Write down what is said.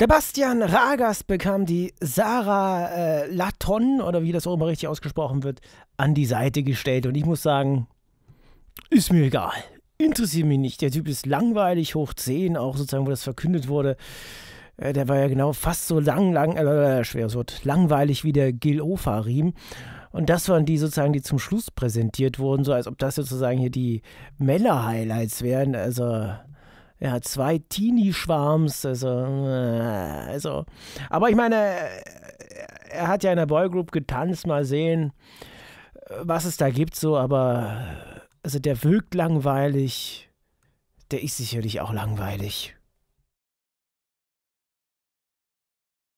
Sebastian Ragas bekam die Sarah äh, Laton, oder wie das auch immer richtig ausgesprochen wird, an die Seite gestellt. Und ich muss sagen, ist mir egal. Interessiert mich nicht. Der Typ ist langweilig, hoch 10, auch sozusagen, wo das verkündet wurde. Äh, der war ja genau fast so lang, lang, äh, äh schweres Wort, langweilig wie der Gil Ofarim. Und das waren die sozusagen, die zum Schluss präsentiert wurden, so als ob das sozusagen hier die Meller-Highlights wären. Also, er hat zwei Teenie-Schwarms, also, äh, also, aber ich meine, äh, er hat ja in der Boygroup getanzt, mal sehen, was es da gibt, so, aber, also der wirkt langweilig, der ist sicherlich auch langweilig.